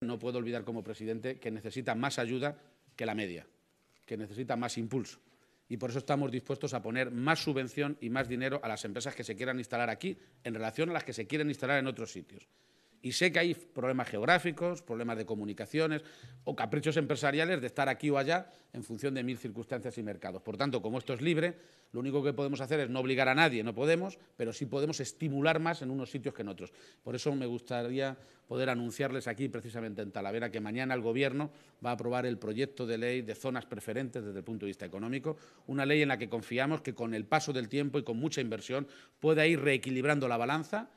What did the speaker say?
no puedo olvidar como presidente que necesita más ayuda que la media, que necesita más impulso. Y por eso estamos dispuestos a poner más subvención y más dinero a las empresas que se quieran instalar aquí en relación a las que se quieren instalar en otros sitios. Y sé que hay problemas geográficos, problemas de comunicaciones o caprichos empresariales de estar aquí o allá en función de mil circunstancias y mercados. Por tanto, como esto es libre, lo único que podemos hacer es no obligar a nadie, no podemos, pero sí podemos estimular más en unos sitios que en otros. Por eso me gustaría poder anunciarles aquí, precisamente en Talavera, que mañana el Gobierno va a aprobar el proyecto de ley de zonas preferentes desde el punto de vista económico, una ley en la que confiamos que con el paso del tiempo y con mucha inversión pueda ir reequilibrando la balanza